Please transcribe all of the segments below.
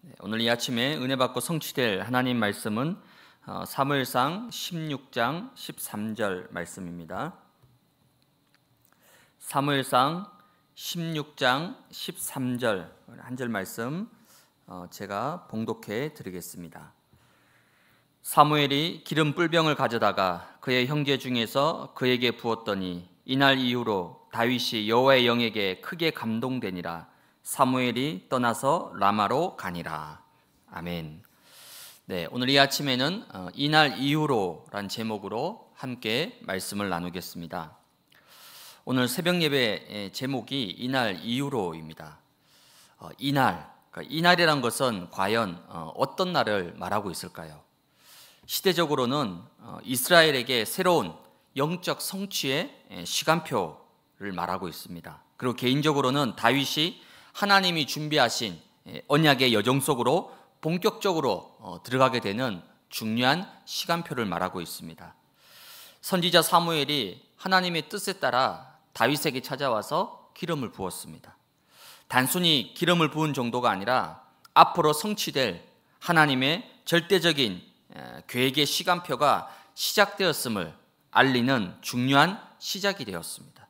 네, 오늘 이 아침에 은혜 받고 성취될 하나님 말씀은 어, 사무엘상 16장 13절 말씀입니다. 사무엘상 16장 13절 한 절 말씀 어, 제가 봉독해 드리겠습니다. 사무엘이 기름 뿔병을 가져다가 그의 형제 중에서 그에게 부었더니 이날 이후로 다윗이 여호와의 영에게 크게 감동되니라 사무엘이 떠나서 라마로 가니라. 아멘. 네, 오늘 이 아침에는 어, 이날 이후로란 제목으로 함께 말씀을 나누겠습니다. 오늘 새벽 예배 제목이 이날 이후로입니다. 어, 이날, 그러니까 이날이란 것은 과연 어, 어떤 날을 말하고 있을까요? 시대적으로는 이스라엘에게 새로운 영적 성취의 시간표를 말하고 있습니다. 그리고 개인적으로는 다윗이 하나님이 준비하신 예, 언약의 여정 속으로 본격적으로 어, 들어가게 되는 중요한 시간표를 말하고 있습니다. 선지자 사무엘이 하나님의 뜻에 따라 다윗에게 찾아와서 기름을 부었습니다. 단순히 기름을 부은 정도가 아니라 앞으로 성취될 하나님의 절대적인 계획의 시간표가 시작되었음을 알리는 중요한 시작이 되었습니다.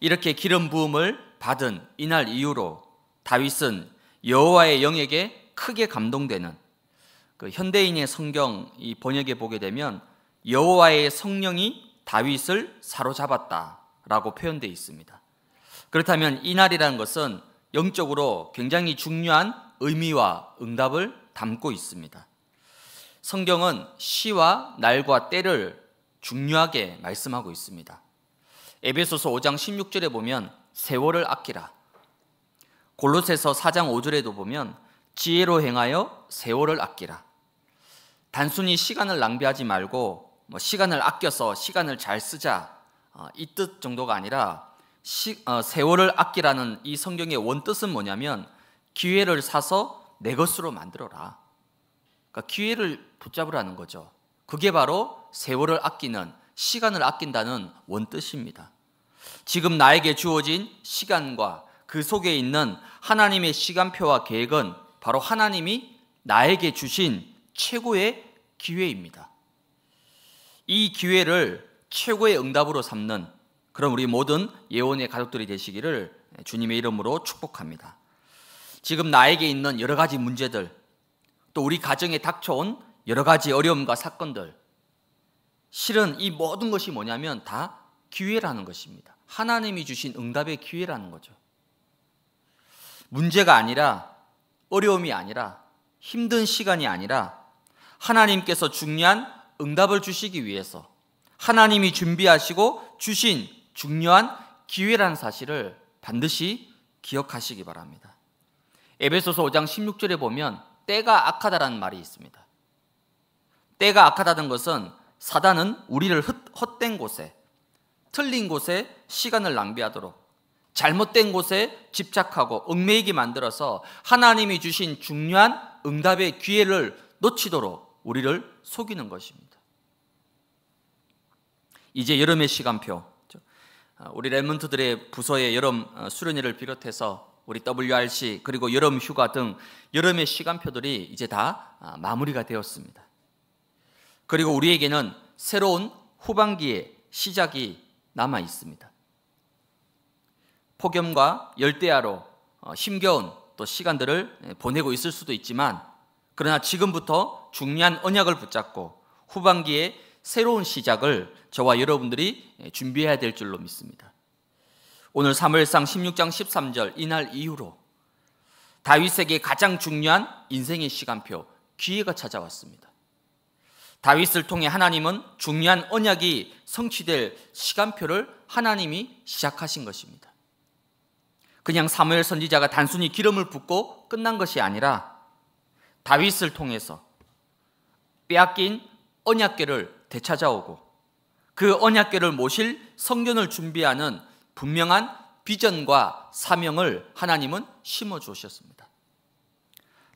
이렇게 기름 부음을 받은 이날 이후로 다윗은 여호와의 영에게 크게 감동되는 그 현대인의 성경 이 번역에 보게 되면 여호와의 성령이 다윗을 사로잡았다라고 표현되어 있습니다. 그렇다면 이날이라는 것은 영적으로 굉장히 중요한 의미와 응답을 담고 있습니다. 성경은 시와 날과 때를 중요하게 말씀하고 있습니다. 에베소서 5장 16절에 보면 세월을 아끼라. 골로새서 4장 5절에도 보면 지혜로 행하여 세월을 아끼라. 단순히 시간을 낭비하지 말고 뭐 시간을 아껴서 시간을 잘 쓰자 어, 이뜻 정도가 아니라 시, 어, 세월을 아끼라는 이 성경의 원뜻은 뭐냐면 기회를 사서 내 것으로 만들어라. 그러니까 기회를 붙잡으라는 거죠. 그게 바로 세월을 아끼는 시간을 아낀다는 원뜻입니다. 지금 나에게 주어진 시간과 그 속에 있는 하나님의 시간표와 계획은 바로 하나님이 나에게 주신 최고의 기회입니다. 이 기회를 최고의 응답으로 삼는 그런 우리 모든 예언의 가족들이 되시기를 주님의 이름으로 축복합니다. 지금 나에게 있는 여러 가지 문제들, 또 우리 가정에 닥쳐온 여러 가지 어려움과 사건들, 실은 이 모든 것이 뭐냐면 다 기회라는 것입니다. 하나님이 주신 응답의 기회라는 거죠. 문제가 아니라 어려움이 아니라 힘든 시간이 아니라 하나님께서 중요한 응답을 주시기 위해서 하나님이 준비하시고 주신 중요한 기회라는 사실을 반드시 기억하시기 바랍니다. 에베소서 5장 16절에 보면 때가 악하다라는 말이 있습니다. 때가 악하다는 것은 사단은 우리를 헛된 곳에 틀린 곳에 시간을 낭비하도록 잘못된 곳에 집착하고 얽매이게 만들어서 하나님이 주신 중요한 응답의 기회를 놓치도록 우리를 속이는 것입니다. 이제 여름의 시간표. 우리 레몬트들의 부서의 여름 어, 수련회를 비롯해서 우리 WRC 그리고 여름 휴가 등 여름의 시간표들이 이제 다 아, 마무리가 되었습니다. 그리고 우리에게는 새로운 후반기의 시작이 남아 있습니다. 폭염과 열대야로 어, 힘겨운 또 시간들을 예, 보내고 있을 수도 있지만 그러나 지금부터 중요한 언약을 붙잡고 후반기에 새로운 시작을 저와 여러분들이 예, 준비해야 될 줄로 믿습니다. 오늘 사무엘상 16장 13절 이날 이후로 다윗에게 가장 중요한 인생의 시간표 기회가 찾아왔습니다. 다윗을 통해 하나님은 중요한 언약이 성취될 시간표를 하나님이 시작하신 것입니다. 그냥 사무엘 선지자가 단순히 기름을 붓고 끝난 것이 아니라 다윗을 통해서 빼앗긴 언약궤를 되찾아오고 그 언약궤를 모실 성전을 준비하는 분명한 비전과 사명을 하나님은 심어 주셨습니다.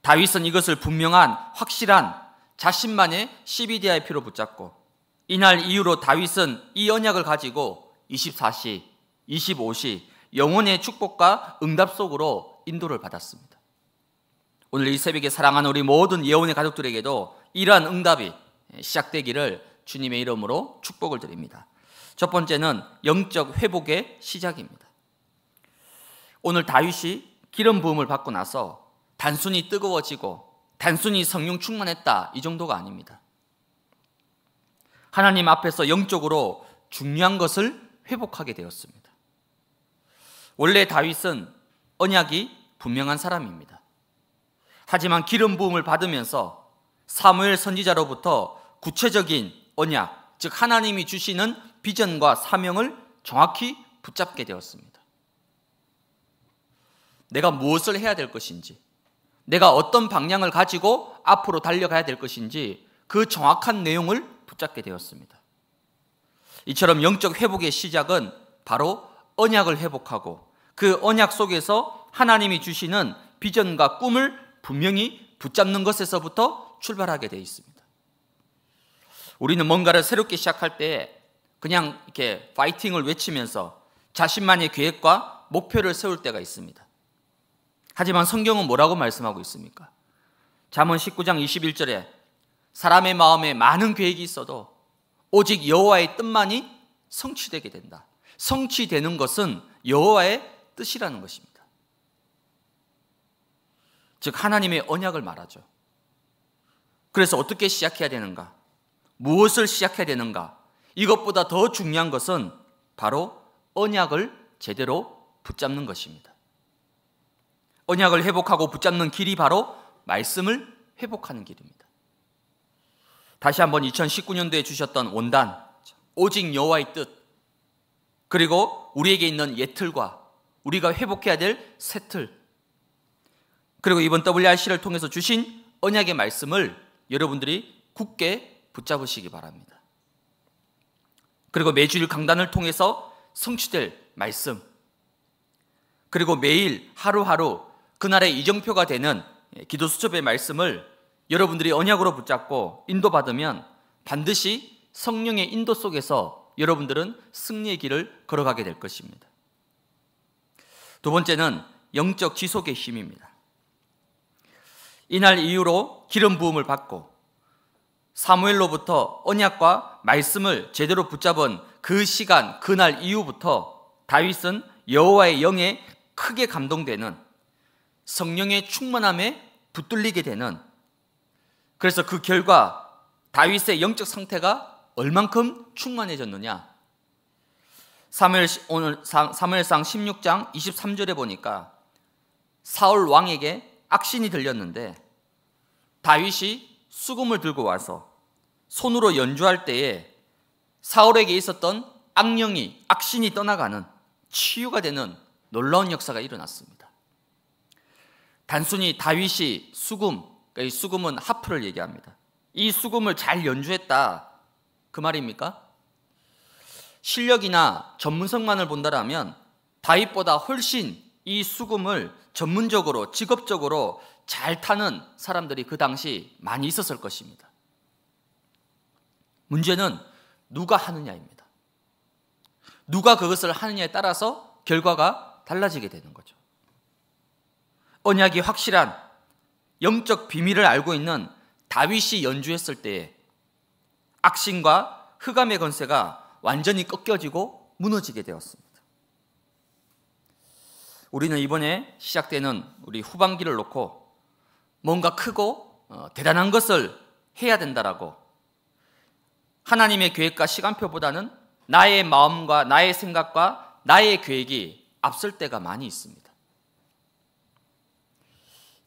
다윗은 이것을 분명한 확실한 자신만의 CBDIP로 붙잡고 이날 이후로 다윗은 이 언약을 가지고 24시, 25시 영혼의 축복과 응답 속으로 인도를 받았습니다. 오늘 이 새벽에 사랑하는 우리 모든 예언의 가족들에게도 이러한 응답이 시작되기를 주님의 이름으로 축복을 드립니다. 첫 번째는 영적 회복의 시작입니다. 오늘 다윗이 기름 부음을 받고 나서 단순히 뜨거워지고 단순히 성령 충만했다 이 정도가 아닙니다. 하나님 앞에서 영적으로 중요한 것을 회복하게 되었습니다. 원래 다윗은 언약이 분명한 사람입니다. 하지만 기름 부음을 받으면서 사무엘 선지자로부터 구체적인 언약, 즉 하나님이 주시는 비전과 사명을 정확히 붙잡게 되었습니다. 내가 무엇을 해야 될 것인지, 내가 어떤 방향을 가지고 앞으로 달려가야 될 것인지 그 정확한 내용을 붙잡게 되었습니다. 이처럼 영적 회복의 시작은 바로 언약을 회복하고 그 언약 속에서 하나님이 주시는 비전과 꿈을 분명히 붙잡는 것에서부터 출발하게 되어 있습니다. 우리는 뭔가를 새롭게 시작할 때 그냥 이렇게 파이팅을 외치면서 자신만의 계획과 목표를 세울 때가 있습니다. 하지만 성경은 뭐라고 말씀하고 있습니까? 잠언 19장 21절에 사람의 마음에 많은 계획이 있어도 오직 여호와의 뜻만이 성취되게 된다. 성취되는 것은 여호와의 뜻이라는 것입니다. 즉 하나님의 언약을 말하죠. 그래서 어떻게 시작해야 되는가? 무엇을 시작해야 되는가? 이것보다 더 중요한 것은 바로 언약을 제대로 붙잡는 것입니다. 언약을 회복하고 붙잡는 길이 바로 말씀을 회복하는 길입니다. 다시 한번 2019년도에 주셨던 원단, 오직 여호와의 뜻, 그리고 우리에게 있는 예틀과 우리가 회복해야 될 새틀, 그리고 이번 WRC를 통해서 주신 언약의 말씀을 여러분들이 굳게 붙잡으시기 바랍니다. 그리고 매주일 강단을 통해서 성취될 말씀, 그리고 매일 하루하루 그날의 이정표가 되는 기도 수첩의 말씀을 여러분들이 언약으로 붙잡고 인도받으면 반드시 성령의 인도 속에서 여러분들은 승리의 길을 걸어가게 될 것입니다. 두 번째는 영적 지속의 힘입니다. 이날 이후로 기름 부음을 받고 사무엘로부터 언약과 말씀을 제대로 붙잡은 그 시간 그날 이후부터 다윗은 여호와의 영에 크게 감동되는 성령의 충만함에 붙들리게 되는 그래서 그 결과 다윗의 영적 상태가 얼만큼 충만해졌느냐? 사무엘 상 16장 23절에 보니까 사울 왕에게 악신이 들렸는데 다윗이 수금을 들고 와서 손으로 연주할 때에 사울에게 있었던 악령이 악신이 떠나가는 치유가 되는 놀라운 역사가 일어났습니다. 단순히 다윗이 수금, 그러니까 이 수금은 하프를 얘기합니다. 이 수금을 잘 연주했다. 그 말입니까? 실력이나 전문성만을 본다라면 다윗보다 훨씬 이 수금을 전문적으로, 직업적으로 잘 타는 사람들이 그 당시 많이 있었을 것입니다. 문제는 누가 하느냐입니다. 누가 그것을 하느냐에 따라서 결과가 달라지게 되는 거죠. 언약이 확실한 영적 비밀을 알고 있는 다윗이 연주했을 때에 악신과 흑암의 건세가 완전히 꺾여지고 무너지게 되었습니다. 우리는 이번에 시작되는 우리 후반기를 놓고 뭔가 크고 어, 대단한 것을 해야 된다라고 하나님의 계획과 시간표보다는 나의 마음과 나의 생각과 나의 계획이 앞설 때가 많이 있습니다.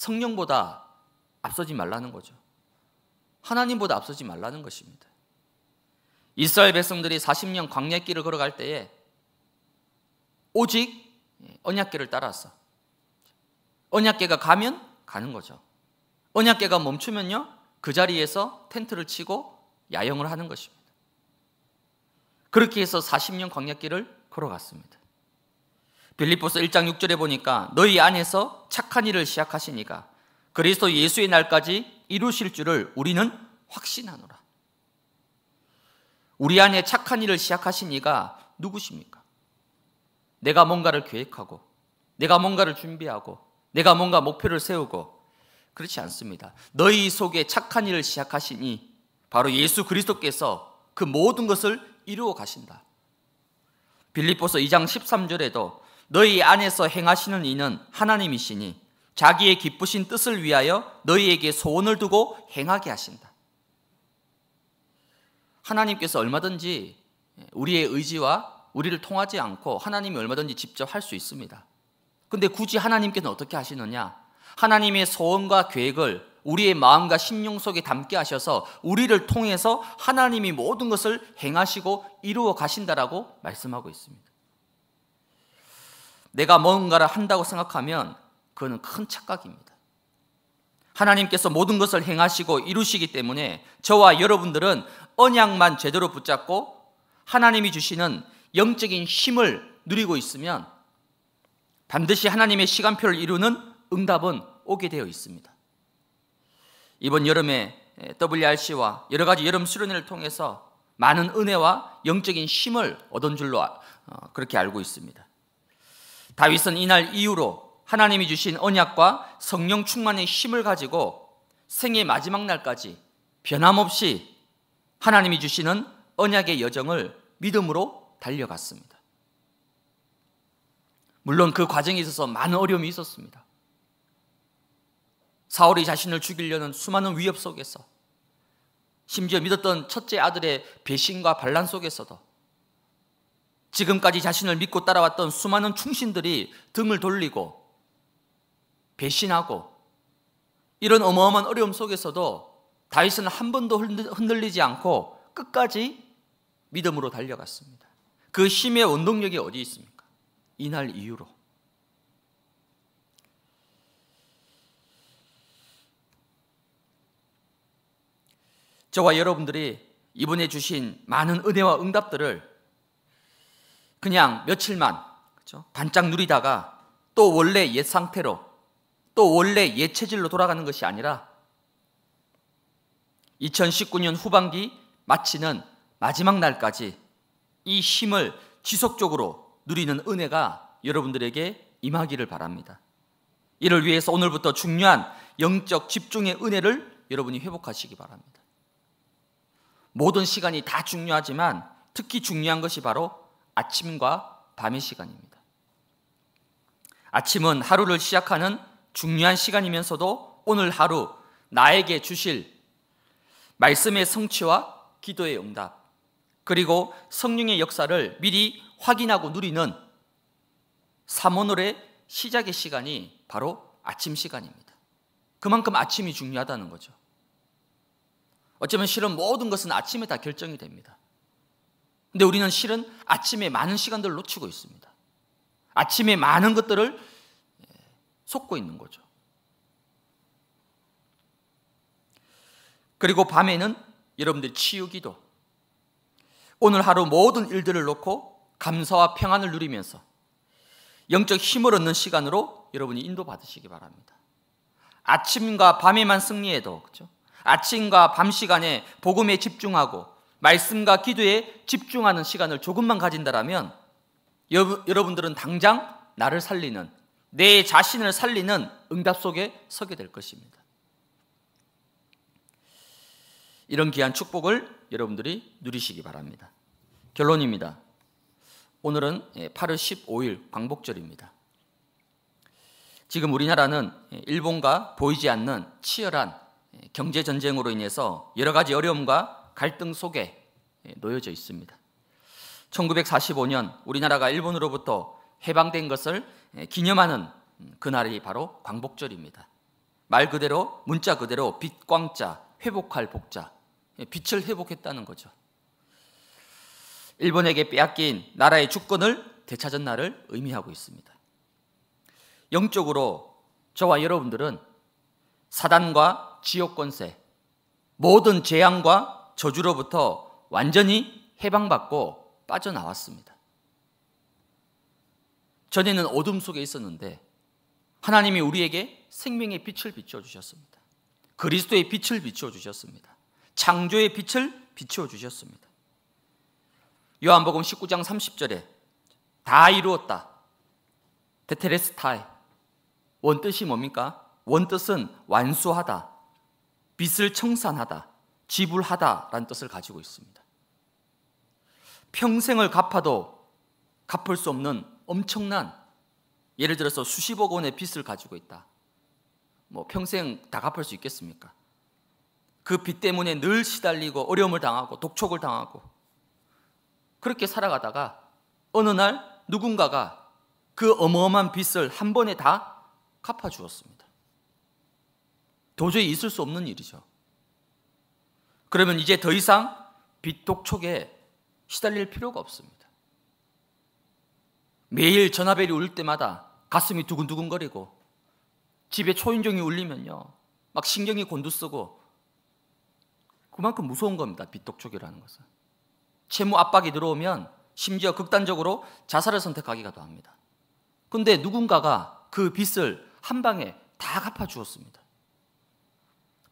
성령보다 앞서지 말라는 거죠. 하나님보다 앞서지 말라는 것입니다. 이스라엘 백성들이 40년 광야길을 걸어갈 때에 오직 언약계를 따라서 언약계가 가면 가는 거죠. 언약계가 멈추면요. 그 자리에서 텐트를 치고 야영을 하는 것입니다. 그렇게 해서 40년 광야길을 걸어갔습니다. 빌리포스 1장 6절에 보니까 너희 안에서 착한 일을 시작하시니가 그리스도 예수의 날까지 이루실 줄을 우리는 확신하노라. 우리 안에 착한 일을 시작하시니가 누구십니까? 내가 뭔가를 계획하고 내가 뭔가를 준비하고 내가 뭔가 목표를 세우고 그렇지 않습니다. 너희 속에 착한 일을 시작하시니 바로 예수 그리스도께서 그 모든 것을 이루어 가신다. 빌리포스 2장 13절에도 너희 안에서 행하시는 이는 하나님이시니 자기의 기쁘신 뜻을 위하여 너희에게 소원을 두고 행하게 하신다. 하나님께서 얼마든지 우리의 의지와 우리를 통하지 않고 하나님이 얼마든지 직접 할 수 있습니다. 근데 굳이 하나님께는 어떻게 하시느냐? 하나님의 소원과 계획을 우리의 마음과 심령 속에 담게 하셔서 우리를 통해서 하나님이 모든 것을 행하시고 이루어 가신다라고 말씀하고 있습니다. 내가 뭔가를 한다고 생각하면 그거는 큰 착각입니다. 하나님께서 모든 것을 행하시고 이루시기 때문에 저와 여러분들은 언약만 제대로 붙잡고 하나님이 주시는 영적인 힘을 누리고 있으면 반드시 하나님의 시간표를 이루는 응답은 오게 되어 있습니다. 이번 여름에 WRC와 여러 가지 여름 수련회를 통해서 많은 은혜와 영적인 힘을 얻은 줄로 아, 어, 그렇게 알고 있습니다. 다윗은 이날 이후로 하나님이 주신 언약과 성령 충만의 힘을 가지고 생애 마지막 날까지 변함없이 하나님이 주시는 언약의 여정을 믿음으로 달려갔습니다. 물론 그 과정에 있어서 많은 어려움이 있었습니다. 사울이 자신을 죽이려는 수많은 위협 속에서 심지어 믿었던 첫째 아들의 배신과 반란 속에서도 지금까지 자신을 믿고 따라왔던 수많은 충신들이 등을 돌리고 배신하고 이런 어마어마한 어려움 속에서도 다윗은 한 번도 흔들리지 않고 끝까지 믿음으로 달려갔습니다. 그 힘의 원동력이 어디 있습니까? 이날 이후로. 저와 여러분들이 이번에 주신 많은 은혜와 응답들을 그냥 며칠만 그렇죠? 반짝 누리다가 또 원래 옛 상태로 또 원래 옛 체질로 돌아가는 것이 아니라 2019년 후반기 마치는 마지막 날까지 이 힘을 지속적으로 누리는 은혜가 여러분들에게 임하기를 바랍니다. 이를 위해서 오늘부터 중요한 영적 집중의 은혜를 여러분이 회복하시기 바랍니다. 모든 시간이 다 중요하지만 특히 중요한 것이 바로 아침과 밤의 시간입니다. 아침은 하루를 시작하는 중요한 시간이면서도 오늘 하루 나에게 주실 말씀의 성취와 기도의 응답, 그리고 성령의 역사를 미리 확인하고 누리는 3오늘의 시작의 시간이 바로 아침 시간입니다. 그만큼 아침이 중요하다는 거죠. 어쩌면 실은 모든 것은 아침에 다 결정이 됩니다. 근데 우리는 실은 아침에 많은 시간들을 놓치고 있습니다. 아침에 많은 것들을 예, 속고 있는 거죠. 그리고 밤에는 여러분들 치유기도 오늘 하루 모든 일들을 놓고 감사와 평안을 누리면서 영적 힘을 얻는 시간으로 여러분이 인도받으시기 바랍니다. 아침과 밤에만 승리해도 그렇죠? 아침과 밤 시간에 복음에 집중하고 말씀과 기도에 집중하는 시간을 조금만 가진다라면 여러분들은 당장 나를 살리는 내 자신을 살리는 응답 속에 서게 될 것입니다. 이런 귀한 축복을 여러분들이 누리시기 바랍니다. 결론입니다. 오늘은 8월 예, 15일 광복절입니다. 지금 우리나라는 예, 일본과 보이지 않는 치열한 예, 경제 전쟁으로 인해서 여러 가지 어려움과 갈등 속에 놓여져 있습니다. 1945년 우리나라가 일본으로부터 해방된 것을 기념하는 그날이 바로 광복절입니다. 말 그대로 문자 그대로 빛광자 회복할 복자 빛을 회복했다는 거죠. 일본에게 빼앗긴 나라의 주권을 되찾은 날을 의미하고 있습니다. 영적으로 저와 여러분들은 사단과 지옥 권세, 모든 재앙과 저주로부터 완전히 해방받고 빠져나왔습니다. 전에는 어둠 속에 있었는데 하나님이 우리에게 생명의 빛을 비추어 주셨습니다. 그리스도의 빛을 비추어 주셨습니다. 창조의 빛을 비추어 주셨습니다. 요한복음 19장 30절에 다 이루었다. 테테레스타이. 원뜻이 뭡니까? 원뜻은 완수하다. 빛을 청산하다. 지불하다라는 뜻을 가지고 있습니다. 평생을 갚아도 갚을 수 없는 엄청난 예를 들어서 수십억 원의 빚을 가지고 있다. 뭐 평생 다 갚을 수 있겠습니까? 그 빚 때문에 늘 시달리고 어려움을 당하고 독촉을 당하고 그렇게 살아가다가 어느 날 누군가가 그 어마어마한 빚을 한 번에 다 갚아 주었습니다. 도저히 있을 수 없는 일이죠. 그러면 이제 더 이상 빚독촉에 시달릴 필요가 없습니다. 매일 전화벨이 울 때마다 가슴이 두근두근거리고 집에 초인종이 울리면요. 막 신경이 곤두쓰고 그만큼 무서운 겁니다. 빚독촉이라는 것은. 채무 압박이 들어오면 심지어 극단적으로 자살을 선택하기가도 합니다. 근데 누군가가 그 빚을 한 방에 다 갚아 주었습니다.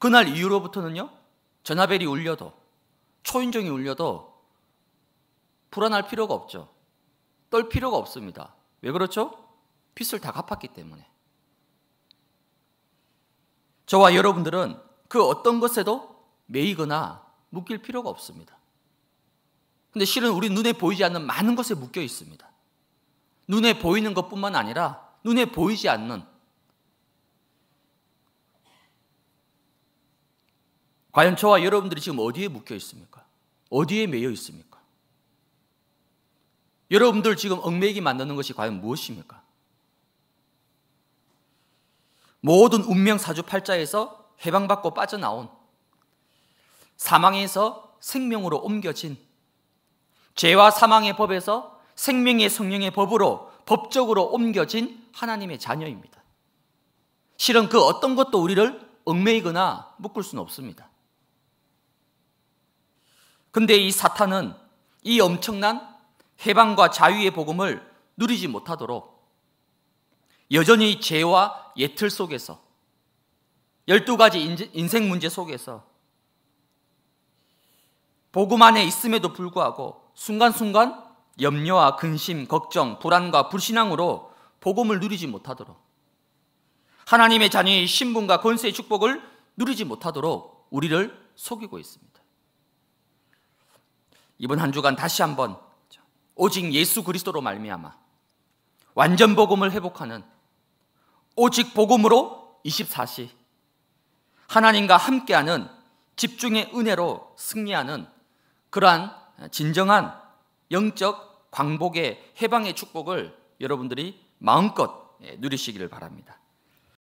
그날 이후로부터는요. 전화벨이 울려도 초인종이 울려도 불안할 필요가 없죠. 떨 필요가 없습니다. 왜 그렇죠? 빚을 다 갚았기 때문에. 저와 여러분들은 그 어떤 것에도 매이거나 묶일 필요가 없습니다. 근데 실은 우리 눈에 보이지 않는 많은 것에 묶여 있습니다. 눈에 보이는 것뿐만 아니라 눈에 보이지 않는 과연 저와 여러분들이 지금 어디에 묶여 있습니까? 어디에 매여 있습니까? 여러분들 지금 얽매이 만드는 것이 과연 무엇입니까? 모든 운명 사주팔자에서 해방받고 빠져나온 사망에서 생명으로 옮겨진 죄와 사망의 법에서 생명의 성령의 법으로 법적으로 옮겨진 하나님의 자녀입니다. 실은 그 어떤 것도 우리를 얽매이거나 묶을 수는 없습니다. 근데 이 사탄은 이 엄청난 해방과 자유의 복음을 누리지 못하도록 여전히 죄와 예틀 속에서 12가지 인생 문제 속에서 복음 안에 있음에도 불구하고 순간순간 염려와 근심, 걱정, 불안과 불신앙으로 복음을 누리지 못하도록 하나님의 자녀의 신분과 권세의 축복을 누리지 못하도록 우리를 속이고 있습니다. 이번 한 주간 다시 한번 오직 예수 그리스도로 말미암아 완전 복음을 회복하는 오직 복음으로 24시 하나님과 함께하는 집중의 은혜로 승리하는 그러한 진정한 영적 광복의 해방의 축복을 여러분들이 마음껏 누리시기를 바랍니다.